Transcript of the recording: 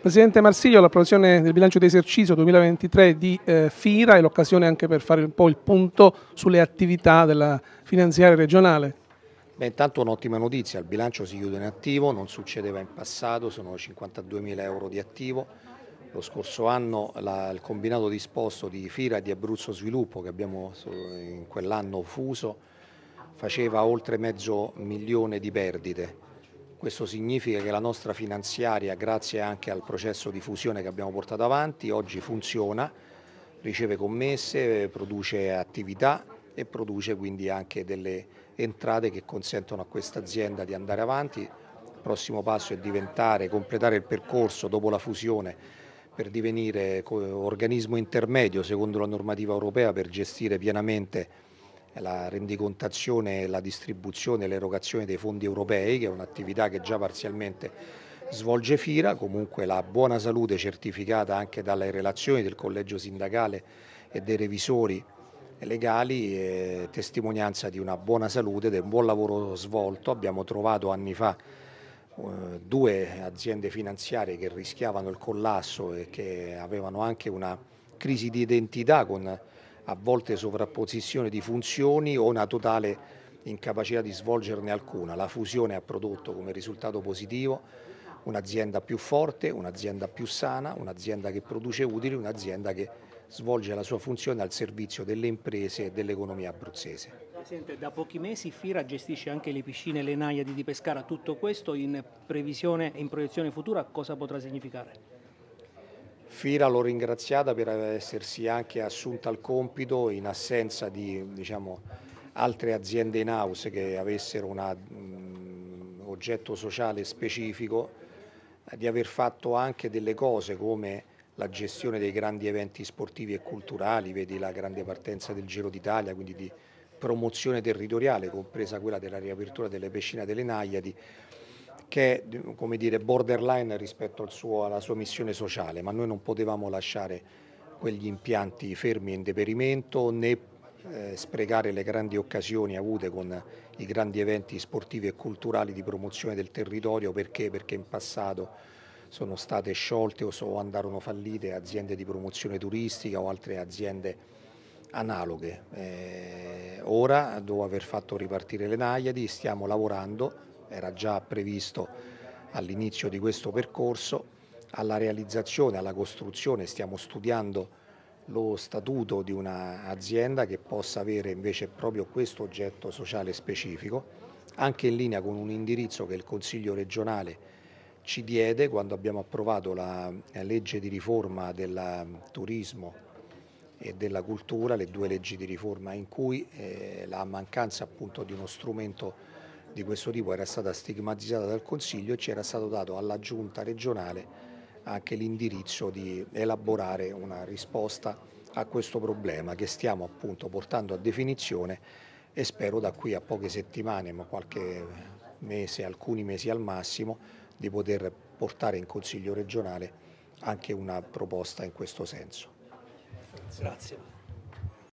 Presidente Marsiglio, l'approvazione del bilancio di esercizio 2023 di eh, FIRA è l'occasione anche per fare un po' il punto sulle attività della finanziaria regionale. Beh, intanto un'ottima notizia, il bilancio si chiude in attivo, non succedeva in passato, sono 52 mila euro di attivo. Lo scorso anno la, il combinato disposto di FIRA e di Abruzzo Sviluppo che abbiamo in quell'anno fuso faceva oltre mezzo milione di perdite questo significa che la nostra finanziaria, grazie anche al processo di fusione che abbiamo portato avanti, oggi funziona, riceve commesse, produce attività e produce quindi anche delle entrate che consentono a questa azienda di andare avanti. Il prossimo passo è diventare, completare il percorso dopo la fusione per divenire organismo intermedio secondo la normativa europea per gestire pienamente la rendicontazione, la distribuzione e l'erogazione dei fondi europei, che è un'attività che già parzialmente svolge FIRA, comunque la buona salute certificata anche dalle relazioni del collegio sindacale e dei revisori legali, è testimonianza di una buona salute, del buon lavoro svolto. Abbiamo trovato anni fa eh, due aziende finanziarie che rischiavano il collasso e che avevano anche una crisi di identità con a volte sovrapposizione di funzioni o una totale incapacità di svolgerne alcuna. La fusione ha prodotto come risultato positivo un'azienda più forte, un'azienda più sana, un'azienda che produce utili, un'azienda che svolge la sua funzione al servizio delle imprese e dell'economia abruzzese. Presidente, da pochi mesi Fira gestisce anche le piscine e le naiadi di Pescara. Tutto questo in previsione e in proiezione futura cosa potrà significare? Fira l'ho ringraziata per essersi anche assunta al compito in assenza di diciamo, altre aziende in house che avessero un mm, oggetto sociale specifico, eh, di aver fatto anche delle cose come la gestione dei grandi eventi sportivi e culturali, vedi la grande partenza del Giro d'Italia, quindi di promozione territoriale, compresa quella della riapertura delle piscine delle Naiadi, che è come dire, borderline rispetto al suo, alla sua missione sociale, ma noi non potevamo lasciare quegli impianti fermi in deperimento né eh, sprecare le grandi occasioni avute con i grandi eventi sportivi e culturali di promozione del territorio perché, perché in passato sono state sciolte o so, andarono fallite aziende di promozione turistica o altre aziende analoghe. Eh, ora, dopo aver fatto ripartire le Naiadi, stiamo lavorando era già previsto all'inizio di questo percorso, alla realizzazione, alla costruzione, stiamo studiando lo statuto di un'azienda che possa avere invece proprio questo oggetto sociale specifico, anche in linea con un indirizzo che il Consiglio regionale ci diede quando abbiamo approvato la legge di riforma del turismo e della cultura, le due leggi di riforma in cui eh, la mancanza appunto di uno strumento di questo tipo era stata stigmatizzata dal Consiglio e c'era stato dato alla giunta regionale anche l'indirizzo di elaborare una risposta a questo problema che stiamo appunto portando a definizione e spero da qui a poche settimane, ma qualche mese, alcuni mesi al massimo, di poter portare in Consiglio regionale anche una proposta in questo senso. Grazie.